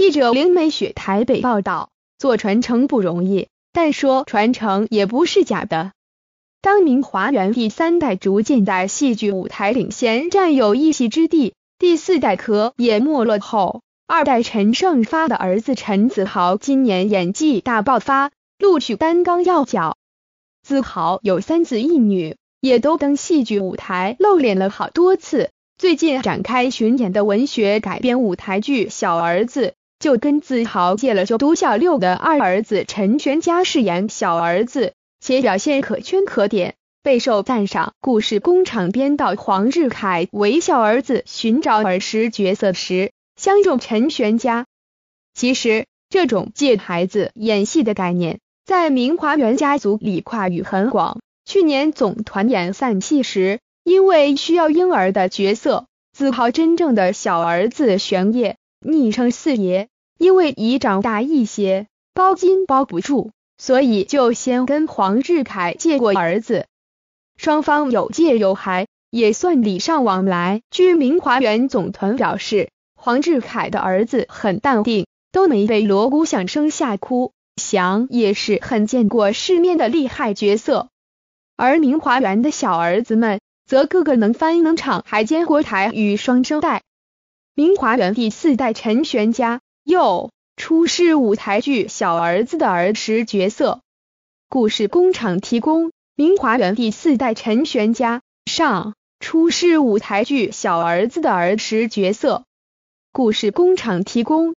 记者林美雪台北报道：做传承不容易，但说传承也不是假的。当明华园第三代逐渐在戏剧舞台领衔占有一席之地，第四代可也没落后。二代陈胜发的儿子陈子豪今年演技大爆发，录取单纲要角。子豪有三子一女，也都登戏剧舞台露脸了好多次。最近展开巡演的文学改编舞台剧，小儿子。就跟子豪借了就读小六的二儿子陈玄嘉饰演小儿子，且表现可圈可点，备受赞赏。故事工厂编导黄日凯为小儿子寻找儿时角色时，相中陈玄嘉。其实，这种借孩子演戏的概念，在明华园家族里跨域很广。去年总团演散戏时，因为需要婴儿的角色，子豪真正的小儿子玄烨。昵称四爷，因为已长大一些，包金包不住，所以就先跟黄志凯借过儿子。双方有借有还，也算礼尚往来。据明华园总团表示，黄志凯的儿子很淡定，都没被锣鼓响声吓哭。翔也是很见过世面的厉害角色，而明华园的小儿子们则个个能翻能唱，还兼国台与双声带。明华园第四代陈玄家又出世舞台剧小儿子的儿时角色，故事工厂提供。明华园第四代陈玄家上出世舞台剧小儿子的儿时角色，故事工厂提供。